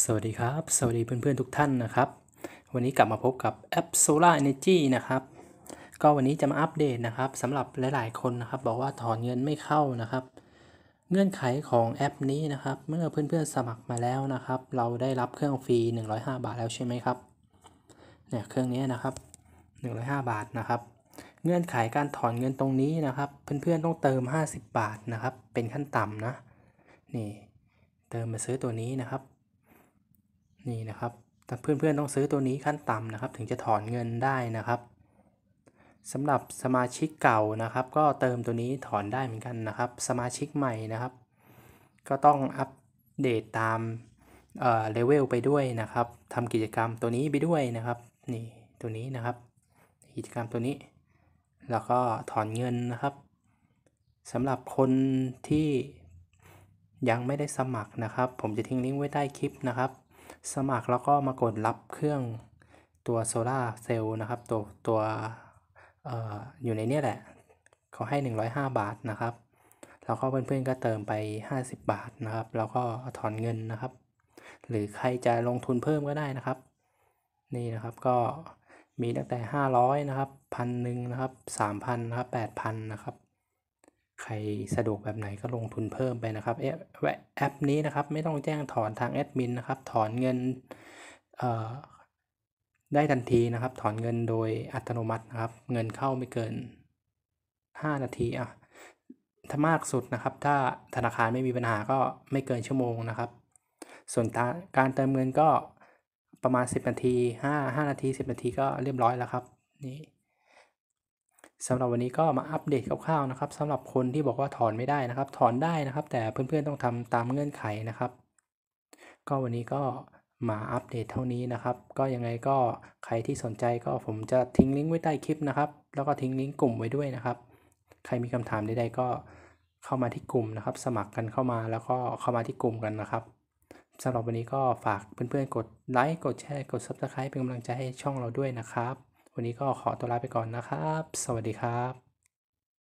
สวัสดีครับ สวัสดีเพื่อนๆทุกท่านนะครับ วันนี้กลับมาพบกับแอป Solar Energy นะครับ ก็วันนี้จะมาอัปเดตนะครับสำหรับหลายๆ คนนะครับ บอกว่าถอนเงินไม่เข้านะครับ เงื่อนไขของแอปนี้นะครับ เมื่อเพื่อนๆสมัครมาแล้วนะครับ เราได้รับเครื่อง ฟรี105 บาทแล้วใช่ไหมครับเนี่ยเครื่องนี้นะครับ 105 บาทนะครับ เงื่อนไขการถอนเงินตรงนี้นะครับ เพื่อนๆต้องเติม 50 บาทนะครับ เป็นขั้นต่ำนะ นี่เติมมาซื้อตัวนี้นะครับนี่นะครับแต่เพื่อนๆต้องซื้อตัวนี้ขั้นต่ำนะครับ ถึงจะถอนเงินได้นะครับสำหรับสมาชิกเก่านะครับ ก็เติมตัวนี้ถอนได้เหมือนกันนะครับ สมาชิกใหม่นะครับ ก็ต้องอัปเดตตามเอ่อเลเวลไปด้วยนะครับทำกิจกรรมตัวนี้ไปด้วยนะครับนี่ตัวนี้นะครับ กิจกรรมตัวนี้ แล้วก็ถอนเงินนะครับสำหรับคนที่ยังไม่ได้สมัครนะครับ ผมจะทิ้งลิงก์ไว้ใต้คลิปนะครับสมัครแล้วก็มากดรับเครื่องตัวโซลาเซลล์นะครับตัวตัวอออยู่ในนี้แหละเขาให้ 105 บาทนะครับ แล้วก็เพื่อนๆ ก็เติมไป 50 บาทนะครับ แล้วก็ถอนเงินนะครับ หรือใครจะลงทุนเพิ่มก็ได้นะครับ นี่นะครับก็มีตั้งแต่ 500 นะครับพันหนึ่งนะครับ 3,000 นะครับ 8,000 นะครับรสะดวกแบบไหนก็ลงทุนเพิ่มไปนะครับแอปนี้นะครับ ไม่ต้องแจ้งถอนทางแอดมินนะครับ ถอนเงินได้ทันทีนะครับ ถอนเงินโดยอัตโนมัตินะครับเงินเข้าไม่เกิน 5 นาทีอ่ะถ้ามากสุดนะครับ ถ้าธนาคารไม่มีปัญหาก็ไม่เกินชั่วโมงนะครับ ส่วนการเติมเงินก็ประมาณ 10 นาที 5 5 นาที 10 นาทีก็เรียบร้อยแล้วครับนี่สำหรับวันนี้ก็มาอัปเดตคร่าวๆนะครับสำหรับคนที่บอกว่าถอนไม่ได้นะครับ ถอนได้นะครับ แต่เพื่อนๆต้องทำตามเงื่อนไขนะครับ ก็วันนี้ก็มาอัปเดตเท่านี้นะครับ ก็ยังไงก็ใครที่สนใจก็ผมจะทิ้งลิงก์ไว้ใต้คลิปนะครับแล้วก็ทิ้งลิงก์กลุ่มไว้ด้วยนะครับ ใครมีคำถามใดๆก็เข้ามาที่กลุ่มนะครับ สมัครกันเข้ามาแล้วก็เข้ามาที่กลุ่มกันนะครับสำหรับวันนี้ก็ฝากเพื่อนๆกดไลค์กดแชร์กด Subscribe เป็นกำลังใจให้ช่องเราด้วยนะครับวันนี้ก็ขอตัวลาไปก่อนนะครับ สวัสดีครับ